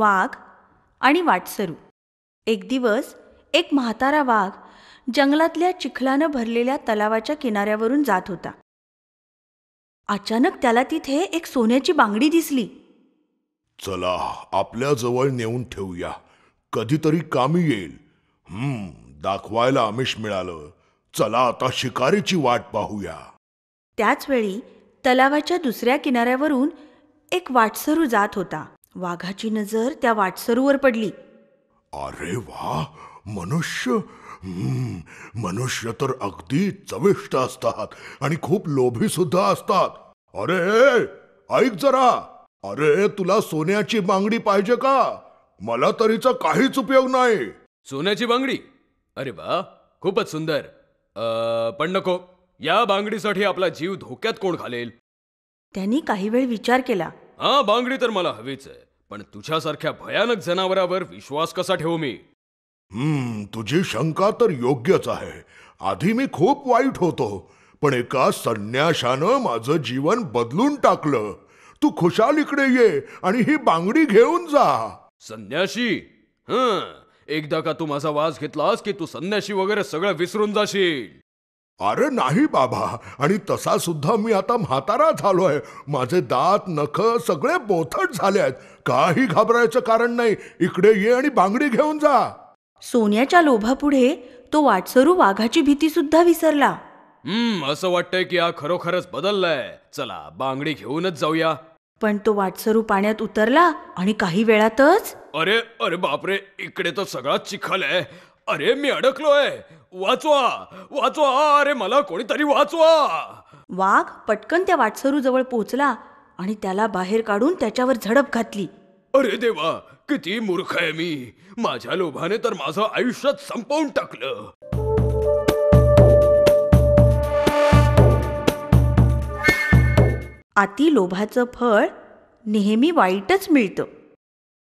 वाघ आणि वाटसरू एक दिवस एक म्हातारा वाघ जंगलातल्या चिखलानं भरलेल्या तलावाच्या किनाऱ्यावरून जात होता अचानक त्याला तिथे एक सोन्याची बांगडी दिसली चला आपल्या जवळ नेऊन ठेवूया कधीतरी कामी येईल हम्म दाखवायला आमिष मिळालं चला आता शिकारीची वाट पाहूया त्याच वेळी तलावाच्या दुसऱ्या किनाऱ्यावरून एक वाटसरू जात होता वाघाची नजर त्या वाटसरूवर पडली अरे वा मनुष्य मनुष्य तर अगदी चविष्ट असतात आणि खूप लोभी सुद्धा असतात अरे ऐक जरा अरे तुला सोन्याची बांगडी पाहिजे का मला तरीचा काहीच उपयोग नाही सोन्याची बांगडी अरे वा खूपच सुंदर पण नको या बांगडीसाठी आपला जीव धोक्यात कोण घालेल त्यांनी काही वेळ विचार केला हा बांगडी तर मला हवीच आहे पण तुझ्यासारख्या भयानक जनावरावर विश्वास कसा ठेवू मी हम्म तुझी शंका तर योग्यच आहे आधी मी खूप वाईट होतो पण एका संन्याशानं माझं जीवन बदलून टाकलं तू खुशाल इकडे ये आणि ही बांगडी घेऊन जा संन्याशी हं एकदा का तू माझा वास घेतलास की तू संन्याशी वगैरे सगळं विसरून जाशील अरे नाही बाबा आणि तसा सुद्धा मी आता म्हातारा झालोय माझे दात नख सगळे बोथट झाले आहेत काही घाबरायचं कारण नाही इकडे ये आणि बांगडी घेऊन जा सोन्याच्या लोभापुढे तो वाटसरू वाघाची भीती सुद्धा विसरला हम्म असं वाटतंय की हा खरोखरच बदललाय चला बांगडी घेऊनच जाऊया पण तो वाटसरू पाण्यात उतरला आणि काही वेळातच अरे अरे बापरे इकडे तर सगळाच चिखल आहे अरे मी अडकलोय वाचवा वाचवा अरे मला कोणीतरी वाचवा वाघ पटकन त्या जवळ पोहोचला आणि त्याला बाहेर काढून त्याच्यावर झडप घातली अरे देवा किती मूर्ख आहे मी माझ्या लोभाने तर माझं आयुष्यात संपवून टाकलं अति लोभाचं फळ नेहमी वाईटच मिळतं